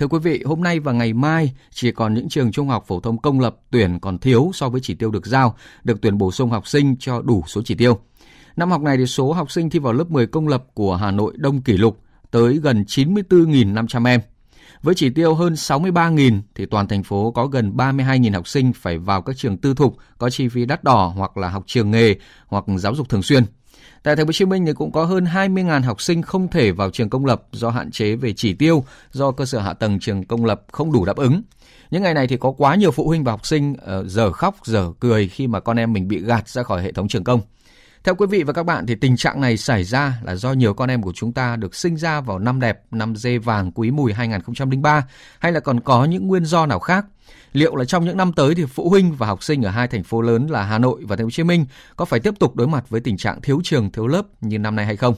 Thưa quý vị, hôm nay và ngày mai chỉ còn những trường trung học phổ thông công lập tuyển còn thiếu so với chỉ tiêu được giao, được tuyển bổ sung học sinh cho đủ số chỉ tiêu. Năm học này thì số học sinh thi vào lớp 10 công lập của Hà Nội đông kỷ lục tới gần 94.500 em. Với chỉ tiêu hơn 63.000 thì toàn thành phố có gần 32.000 học sinh phải vào các trường tư thục có chi phí đắt đỏ hoặc là học trường nghề hoặc giáo dục thường xuyên. Tại Thành phố Hồ Chí Minh thì cũng có hơn 20.000 học sinh không thể vào trường công lập do hạn chế về chỉ tiêu do cơ sở hạ tầng trường công lập không đủ đáp ứng. Những ngày này thì có quá nhiều phụ huynh và học sinh ờ, giờ khóc giờ cười khi mà con em mình bị gạt ra khỏi hệ thống trường công. Theo quý vị và các bạn thì tình trạng này xảy ra là do nhiều con em của chúng ta được sinh ra vào năm đẹp, năm dê vàng quý mùi 2003 hay là còn có những nguyên do nào khác liệu là trong những năm tới thì phụ huynh và học sinh ở hai thành phố lớn là Hà Nội và Thành phố Hồ Chí Minh có phải tiếp tục đối mặt với tình trạng thiếu trường, thiếu lớp như năm nay hay không?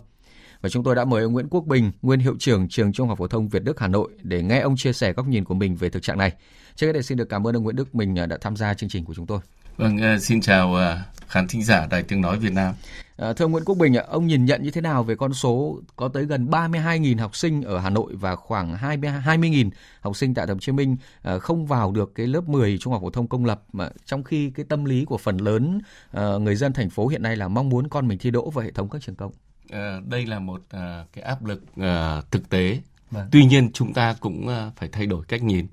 Và chúng tôi đã mời ông Nguyễn Quốc Bình, nguyên hiệu trưởng trường Trung học phổ thông Việt Đức Hà Nội để nghe ông chia sẻ góc nhìn của mình về thực trạng này. Trước hết xin được cảm ơn ông Nguyễn Đức Bình đã tham gia chương trình của chúng tôi. Vâng, ờ, xin chào ờ, khán thính giả Đài Tiếng Nói Việt Nam. Ờ, thưa Nguyễn Quốc Bình ông nhìn nhận như thế nào về con số có tới gần 32.000 học sinh ở Hà Nội và khoảng 20 20.000 học sinh tại Thành phố Hồ Chí Minh ờ, không vào được cái lớp 10 trung học phổ thông công lập mà trong khi cái tâm lý của phần lớn ờ, người dân thành phố hiện nay là mong muốn con mình thi đỗ vào hệ thống các trường công. đây là một cái áp lực thực tế. Vâng. Tuy nhiên chúng ta cũng phải thay đổi cách nhìn.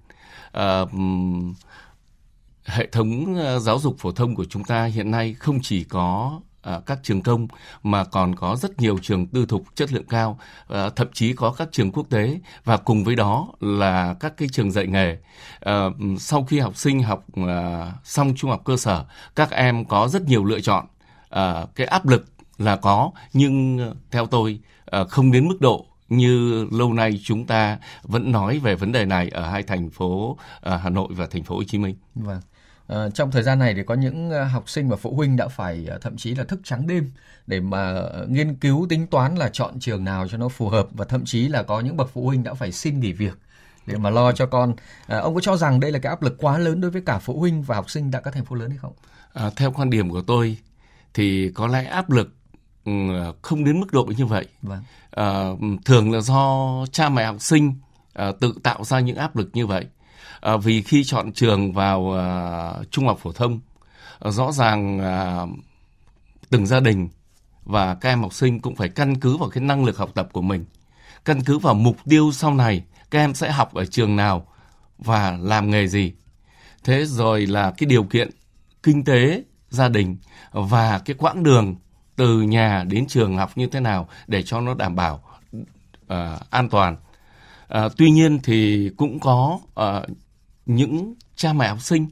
hệ thống giáo dục phổ thông của chúng ta hiện nay không chỉ có À, các trường công mà còn có rất nhiều trường tư thục chất lượng cao à, thậm chí có các trường quốc tế và cùng với đó là các cái trường dạy nghề à, sau khi học sinh học xong trung học cơ sở các em có rất nhiều lựa chọn cái áp lực là có nhưng theo tôi không đến mức độ như lâu nay chúng ta vẫn nói về vấn đề này ở hai thành phố Hà Nội và thành phố Hồ Chí Minh. Vâng. Ờ, trong thời gian này thì có những ờ, học sinh và phụ huynh đã phải ờ, thậm chí là thức trắng đêm để mà nghiên cứu tính toán là chọn trường nào cho nó phù hợp và thậm chí là có những bậc phụ huynh đã phải xin nghỉ việc để mà lo cho con. À, ông có cho rằng đây là cái áp lực quá lớn đối với cả phụ huynh và học sinh tại các thành phố lớn hay không? À, theo quan điểm của tôi thì có lẽ áp lực ừ, không đến mức độ như vậy. Vâng. À, thường là do cha mẹ học sinh à, tự tạo ra những áp lực như vậy à, vì khi chọn trường vào à, trung học phổ thông ờ, rõ ràng à, từng gia đình và các em học sinh cũng phải căn cứ vào cái năng lực học tập của mình căn cứ vào mục tiêu sau này các em sẽ học ở trường nào và làm nghề gì thế rồi là cái điều kiện kinh tế gia đình và cái quãng đường từ nhà đến trường học như thế nào để cho nó đảm bảo uh, an toàn uh, tuy nhiên thì cũng có uh, những cha mẹ học sinh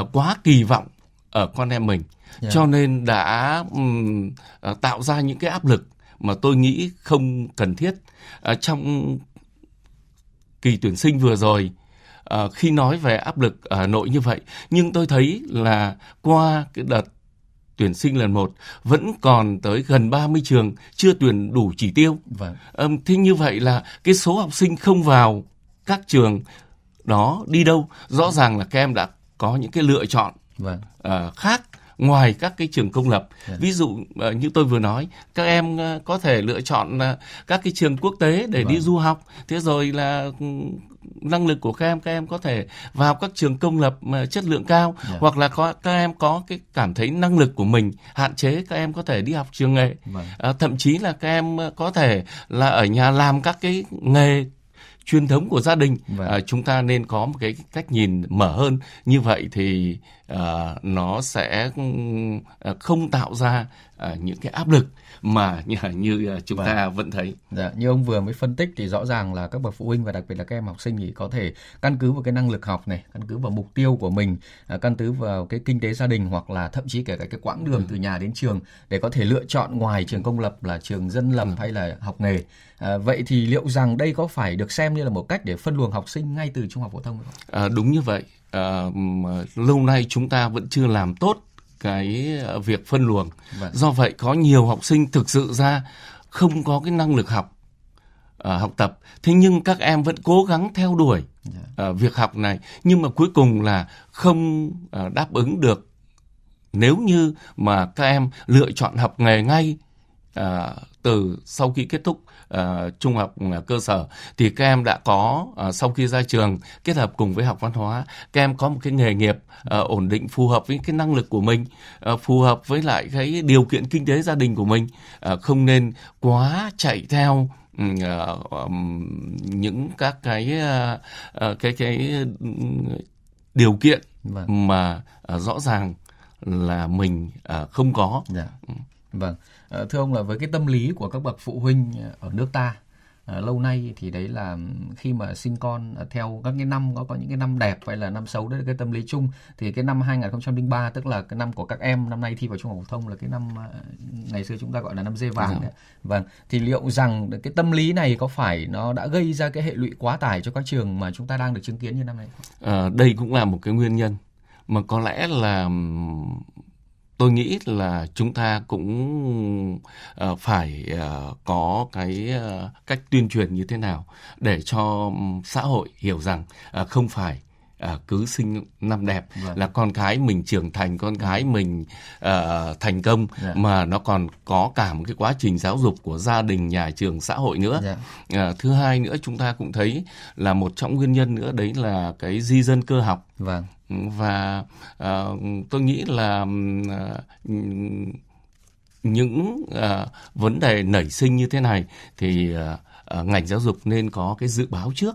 uh, quá kỳ vọng ở con em mình yeah. Dạ. cho nên đã um, tạo ra những cái áp lực mà tôi nghĩ không cần thiết uh, trong kỳ tuyển sinh vừa rồi uh, khi nói về áp lực ở Hà Nội như vậy nhưng tôi thấy là qua cái đợt tuyển sinh lần một vẫn còn tới gần 30 trường chưa tuyển đủ chỉ tiêu. Vâng. thế như vậy là cái số học sinh không vào các trường đó đi đâu rõ ừ. ràng là các em đã có những cái lựa chọn vâng. uh, khác ngoài các cái trường công lập dạ. ví dụ ờ, như tôi vừa nói các em ờ, có thể lựa chọn các cái trường quốc tế để vâng. đi du học thế rồi là ừ, năng lực của các em các em có thể vào các trường công lập mà chất lượng cao yeah. Dạ. hoặc là có các em có cái cảm thấy năng lực của mình hạn chế các em có thể đi học trường nghề vâng. à, thậm chí là các em có thể là ở nhà làm các cái nghề truyền thống của gia đình vâng. à, chúng ta nên có một cái cách nhìn mở hơn như vậy thì à, nó sẽ à, không tạo ra à, những cái áp lực mà như, như à, chúng vâng. ta vẫn thấy dạ, như ông vừa mới phân tích thì rõ ràng là các bậc phụ huynh và đặc biệt là các em học sinh thì có thể căn cứ vào cái năng lực học này căn cứ vào mục tiêu của mình à, căn cứ vào cái kinh tế gia đình hoặc là thậm chí kể cả cái quãng đường ừ. từ nhà đến trường để có thể lựa chọn ngoài trường công lập là trường dân lập ừ. hay là học nghề à, vậy thì liệu rằng đây có phải được xem xem như là một cách để phân luồng học sinh ngay từ trung học phổ thông à, đúng như vậy à, lâu nay chúng ta vẫn chưa làm tốt cái à, việc phân luồng vâng. do vậy có nhiều học sinh thực sự ra không có cái năng lực học À, học tập thế nhưng các em vẫn cố gắng theo đuổi dạ. à, việc học này nhưng mà cuối cùng là không à, đáp ứng được nếu như mà các em lựa chọn học nghề ngay à, từ sau khi kết thúc à, trung học à, cơ sở thì các em đã có à, sau khi ra trường kết hợp cùng với học văn hóa các em có một cái nghề nghiệp à, ổn định phù hợp với cái năng lực của mình à, phù hợp với lại cái điều kiện kinh tế gia đình của mình à, không nên quá chạy theo à, những các cái à, cái cái ừ, điều kiện vâng. mà à, rõ ràng là mình à, không có yeah. Dạ. Ừ. Vâng, ờ, thưa ông là với cái tâm lý của các bậc phụ huynh ờ, ở nước ta ờ, lâu nay thì đấy là ừ, khi mà sinh con theo các cái năm có có những cái năm đẹp hay là năm xấu đấy là cái tâm lý chung thì cái năm 2003 tức là cái năm của các em năm nay thi vào trung học phổ thông là cái năm ngày xưa chúng ta gọi là năm dê vàng dạ. đấy. vâng thì liệu rằng cái tâm lý này có phải nó đã gây ra cái hệ lụy quá tải cho các trường mà chúng ta đang được chứng kiến như năm nay à, đây cũng là một cái nguyên nhân mà có lẽ là tôi nghĩ là chúng ta cũng ờ, phải ờ, có cái ờ, cách tuyên truyền như thế nào để cho xã hội hiểu rằng không phải à, cứ sinh năm đẹp vâng. là con cái mình trưởng thành con vâng. cái mình uh, thành công dạ. mà nó còn có cả một cái quá trình giáo dục của gia đình nhà trường xã hội nữa dạ. à, thứ hai nữa chúng ta cũng thấy là một trong nguyên nhân nữa đấy là cái di dân cơ học vâng. và uh, tôi nghĩ là uh, những à, vấn đề nảy sinh như thế này thì à, ngành giáo dục nên có cái dự báo trước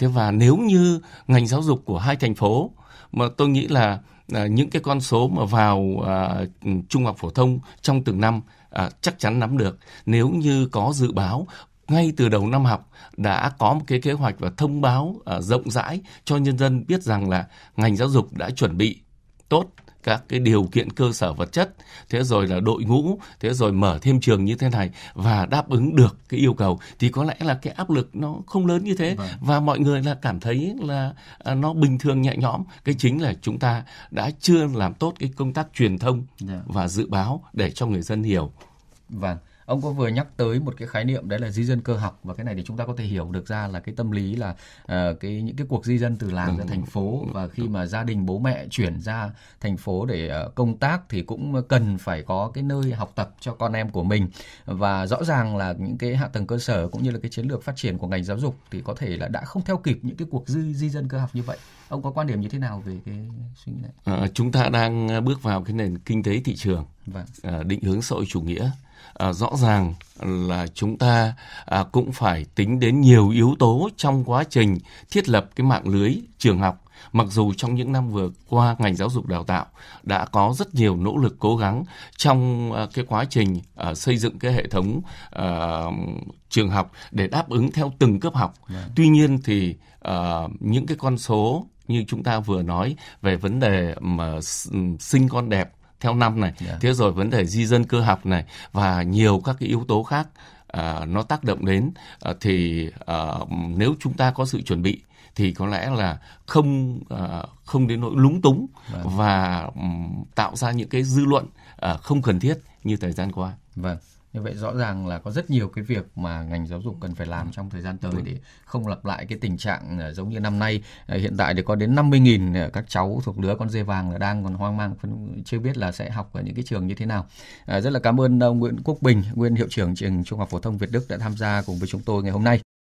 thế và nếu như ngành giáo dục của hai thành phố mà tôi nghĩ là à, những cái con số mà vào à, trung học phổ thông trong từng năm à, chắc chắn nắm được nếu như có dự báo ngay từ đầu năm học đã có một cái kế hoạch và thông báo à, rộng rãi cho nhân dân biết rằng là ngành giáo dục đã chuẩn bị tốt các cái điều kiện cơ sở vật chất thế rồi là đội ngũ thế rồi mở thêm trường như thế này và đáp ứng được cái yêu cầu thì có lẽ là cái áp lực nó không lớn như thế vâng. và mọi người là cảm thấy là à, nó bình thường nhẹ nhõm cái chính là chúng ta đã chưa làm tốt cái công tác truyền thông yeah. Dạ. và dự báo để cho người dân hiểu vâng ông có vừa nhắc tới một cái khái niệm đấy là di dân cơ học và cái này thì chúng ta có thể hiểu được ra là cái tâm lý là uh, cái những cái cuộc di dân từ làng ra thành phố và khi mà gia đình bố mẹ chuyển ra thành phố để uh, công tác thì cũng cần phải có cái nơi học tập cho con em của mình và rõ ràng là những cái hạ tầng cơ sở cũng như là cái chiến lược phát triển của ngành giáo dục thì có thể là đã không theo kịp những cái cuộc di di dân cơ học như vậy ông có quan điểm như thế nào về cái suy nghĩ này à, chúng ta đang bước vào cái nền kinh tế thị trường vâng. à, định hướng xã hội chủ nghĩa à, rõ ràng là chúng ta à, cũng phải tính đến nhiều yếu tố trong quá trình thiết lập cái mạng lưới trường học mặc dù trong những năm vừa qua ngành giáo dục đào tạo đã có rất nhiều nỗ lực cố gắng trong à, cái quá trình à, xây dựng cái hệ thống uh, trường học để đáp ứng theo từng cấp học yeah. Vâng. tuy nhiên thì uh, những cái con số như chúng ta vừa nói về vấn đề mà ừ, sinh con đẹp theo năm này, yeah. Dạ. thế rồi vấn đề di dân cơ học này và nhiều các cái yếu tố khác uh, nó tác động đến uh, thì uh, nếu chúng ta có sự chuẩn bị thì có lẽ là không uh, không đến nỗi lúng túng vâng. và um, tạo ra những cái dư luận uh, không cần thiết như thời gian qua. Vâng như vậy rõ ràng là có rất nhiều cái việc mà ngành giáo dục cần phải làm ừ. trong thời gian tới ừ. để không lặp lại cái tình trạng ờ, giống như năm nay ờ, hiện tại thì có đến 50.000 ờ, các cháu thuộc lứa con dê vàng là đang còn hoang mang chưa biết là sẽ học ở những cái trường như thế nào rất là cảm ơn ông Nguyễn Quốc Bình nguyên hiệu trưởng trường Trung học phổ thông Việt Đức đã tham gia cùng với chúng tôi ngày hôm nay